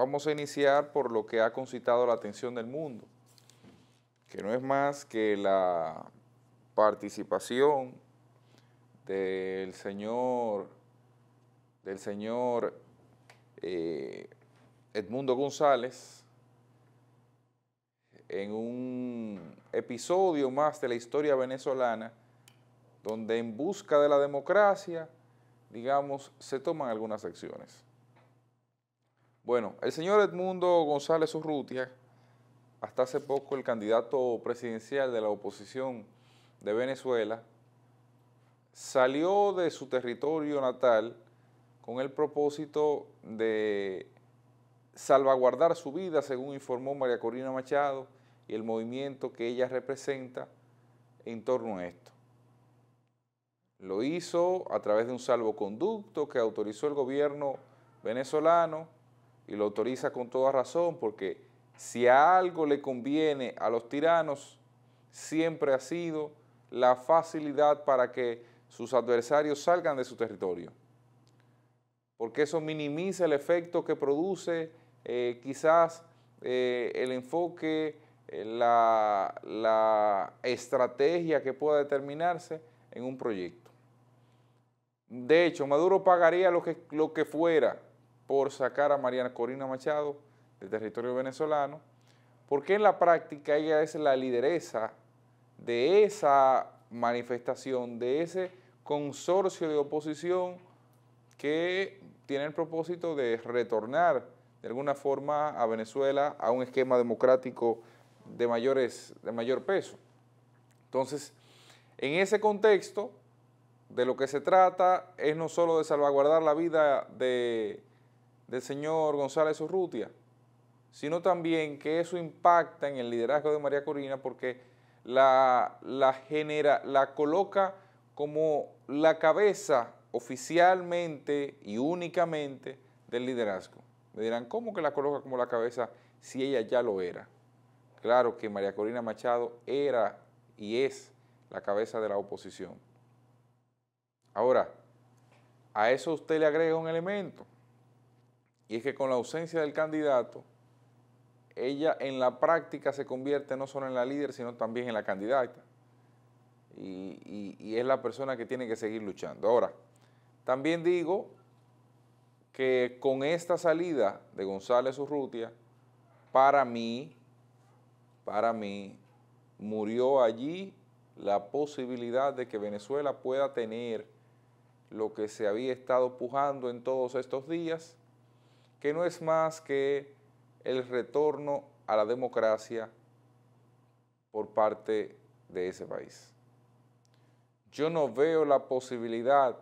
Vamos a iniciar por lo que ha concitado la atención del mundo, que no es más que la participación del señor, del señor eh, Edmundo González en un episodio más de la historia venezolana donde en busca de la democracia, digamos, se toman algunas acciones. Bueno, el señor Edmundo González Urrutia, hasta hace poco el candidato presidencial de la oposición de Venezuela, salió de su territorio natal con el propósito de salvaguardar su vida, según informó María Corina Machado, y el movimiento que ella representa en torno a esto. Lo hizo a través de un salvoconducto que autorizó el gobierno venezolano y lo autoriza con toda razón porque si a algo le conviene a los tiranos, siempre ha sido la facilidad para que sus adversarios salgan de su territorio. Porque eso minimiza el efecto que produce eh, quizás eh, el enfoque, eh, la, estrategia que pueda determinarse en un proyecto. De hecho, Maduro pagaría lo que, lo que fuera por sacar a Mariana Corina Machado del territorio venezolano, porque en la práctica ella es la lideresa de esa manifestación, de ese consorcio de oposición que tiene el propósito de retornar de alguna forma a Venezuela a un esquema democrático de, mayores, de mayor peso. Entonces, en ese contexto, de lo que se trata es no solo de salvaguardar la vida de del señor González Urrutia, sino también que eso impacta en el liderazgo de María Corina porque la, genera, la coloca como la cabeza oficialmente y únicamente del liderazgo. Me dirán, ¿cómo que la coloca como la cabeza si ella ya lo era? Claro que María Corina Machado era y es la cabeza de la oposición. Ahora, a eso usted le agrega un elemento, y es que con la ausencia del candidato, ella en la práctica se convierte no solo en la líder, sino también en la candidata. Y, es la persona que tiene que seguir luchando. Ahora, también digo que con esta salida de González Urrutia, para mí, para mí, murió allí la posibilidad de que Venezuela pueda tener lo que se había estado pujando en todos estos días, que no es más que el retorno a la democracia por parte de ese país. Yo no veo la posibilidad,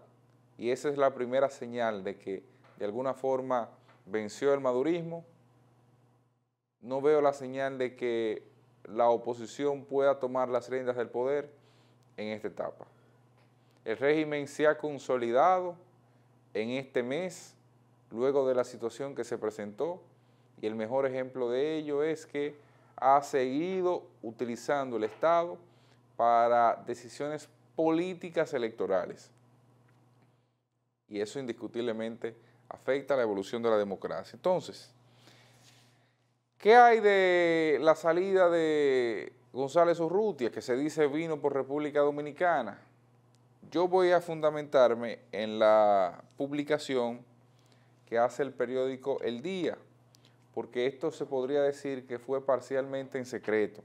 y esa es la primera señal de que de alguna forma venció el madurismo, no veo la señal de que la oposición pueda tomar las riendas del poder en esta etapa. El régimen se ha consolidado en este mes, luego de la situación que se presentó y el mejor ejemplo de ello es que ha seguido utilizando el Estado para decisiones políticas electorales. Y eso indiscutiblemente afecta la evolución de la democracia. Entonces, ¿qué hay de la salida de González Urrutia, que se dice vino por República Dominicana? Yo voy a fundamentarme en la publicación que hace el periódico El Día, porque esto se podría decir que fue parcialmente en secreto,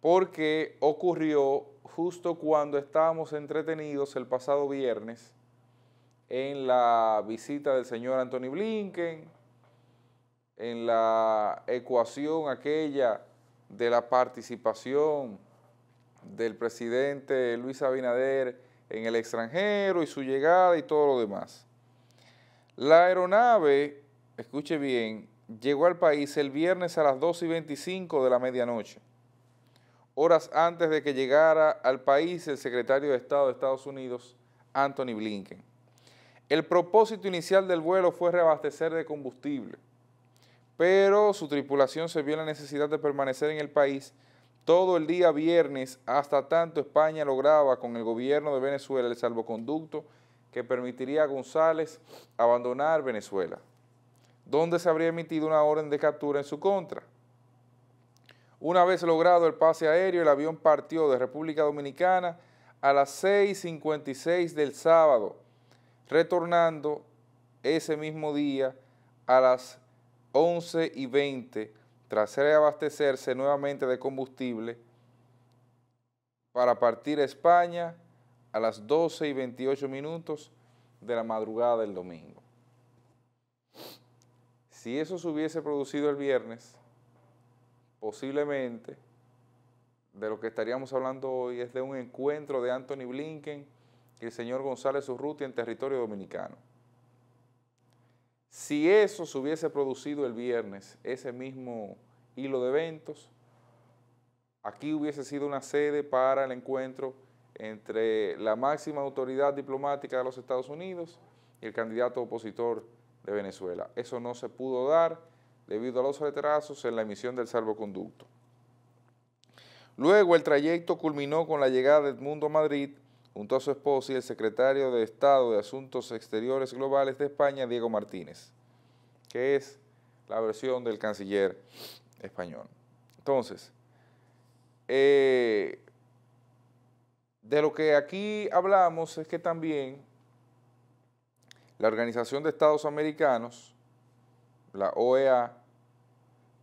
porque ocurrió justo cuando estábamos entretenidos el pasado viernes en la visita del señor Anthony Blinken, en la ecuación aquella de la participación del presidente Luis Abinader en el extranjero y su llegada y todo lo demás. La aeronave, escuche bien, llegó al país el viernes a las 2 y 25 de la medianoche. Horas antes de que llegara al país el secretario de Estado de Estados Unidos, Anthony Blinken. El propósito inicial del vuelo fue reabastecer de combustible, pero su tripulación se vio la necesidad de permanecer en el país todo el día viernes hasta tanto España lograba con el gobierno de Venezuela el salvoconducto que permitiría a González abandonar Venezuela, donde se habría emitido una orden de captura en su contra. Una vez logrado el pase aéreo, el avión partió de República Dominicana a las 6.56 del sábado, retornando ese mismo día a las 11.20 tras reabastecerse nuevamente de combustible para partir a España a las 12 y 28 minutos de la madrugada del domingo. Si eso se hubiese producido el viernes, posiblemente de lo que estaríamos hablando hoy es de un encuentro de Anthony Blinken y el señor González Urrutia en territorio dominicano. Si eso se hubiese producido el viernes, ese mismo hilo de eventos, aquí hubiese sido una sede para el encuentro entre la máxima autoridad diplomática de los Estados Unidos y el candidato opositor de Venezuela. Eso no se pudo dar debido a los retrasos en la emisión del salvoconducto. Luego el trayecto culminó con la llegada de Edmundo a Madrid, junto a su esposa y el secretario de Estado de Asuntos Exteriores Globales de España, Diego Martínez, que es la versión del canciller español. Entonces, eh, de lo que aquí hablamos es que también la Organización de Estados Americanos, la OEA,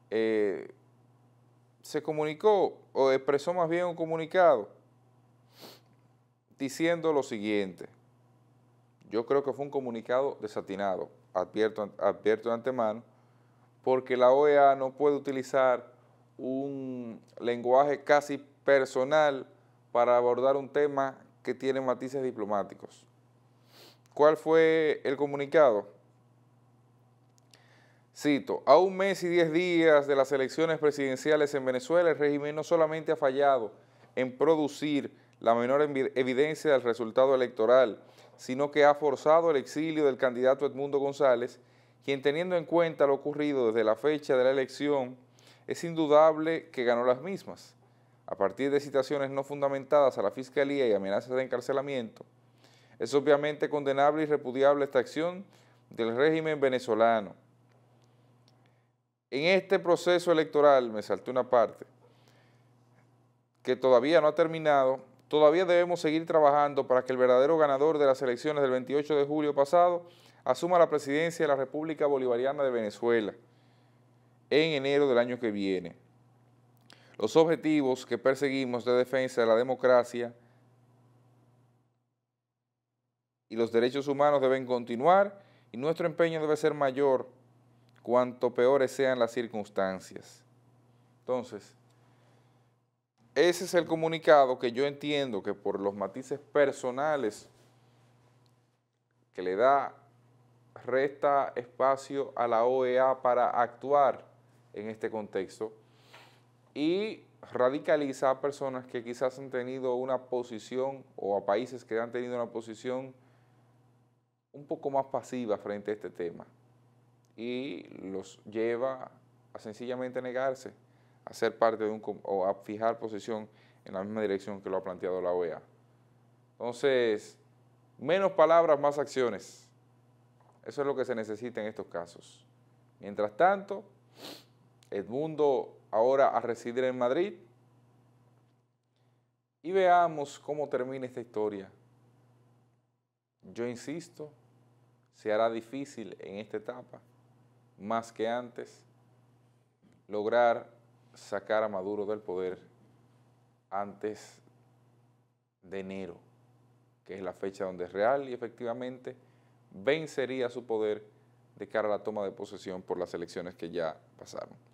eh, se comunicó o expresó más bien un comunicado diciendo lo siguiente. Yo creo que fue un comunicado desatinado, advierto, advierto de antemano, porque la OEA no puede utilizar un lenguaje casi personal para abordar un tema que tiene matices diplomáticos. ¿Cuál fue el comunicado? Cito, a un mes y diez días de las elecciones presidenciales en Venezuela, el régimen no solamente ha fallado en producir la menor evidencia del resultado electoral, sino que ha forzado el exilio del candidato Edmundo González, quien teniendo en cuenta lo ocurrido desde la fecha de la elección, es indudable que ganó las mismas a partir de citaciones no fundamentadas a la Fiscalía y amenazas de encarcelamiento, es obviamente condenable y repudiable esta acción del régimen venezolano. En este proceso electoral, me salté una parte, que todavía no ha terminado, todavía debemos seguir trabajando para que el verdadero ganador de las elecciones del 28 de julio pasado asuma la presidencia de la República Bolivariana de Venezuela en enero del año que viene. Los objetivos que perseguimos de defensa de la democracia y los derechos humanos deben continuar y nuestro empeño debe ser mayor cuanto peores sean las circunstancias. Entonces, ese es el comunicado que yo entiendo que por los matices personales que le da, resta espacio a la OEA para actuar en este contexto, y radicaliza a personas que quizás han tenido una posición o a países que han tenido una posición un poco más pasiva frente a este tema y los lleva a sencillamente negarse a ser parte de un o a fijar posición en la misma dirección que lo ha planteado la OEA. Entonces, menos palabras, más acciones. Eso es lo que se necesita en estos casos. Mientras tanto, Edmundo ahora a residir en Madrid. Y veamos cómo termina esta historia. Yo insisto, se hará difícil en esta etapa, más que antes, lograr sacar a Maduro del poder antes de enero, que es la fecha donde es real y efectivamente vencería su poder de cara a la toma de posesión por las elecciones que ya pasaron.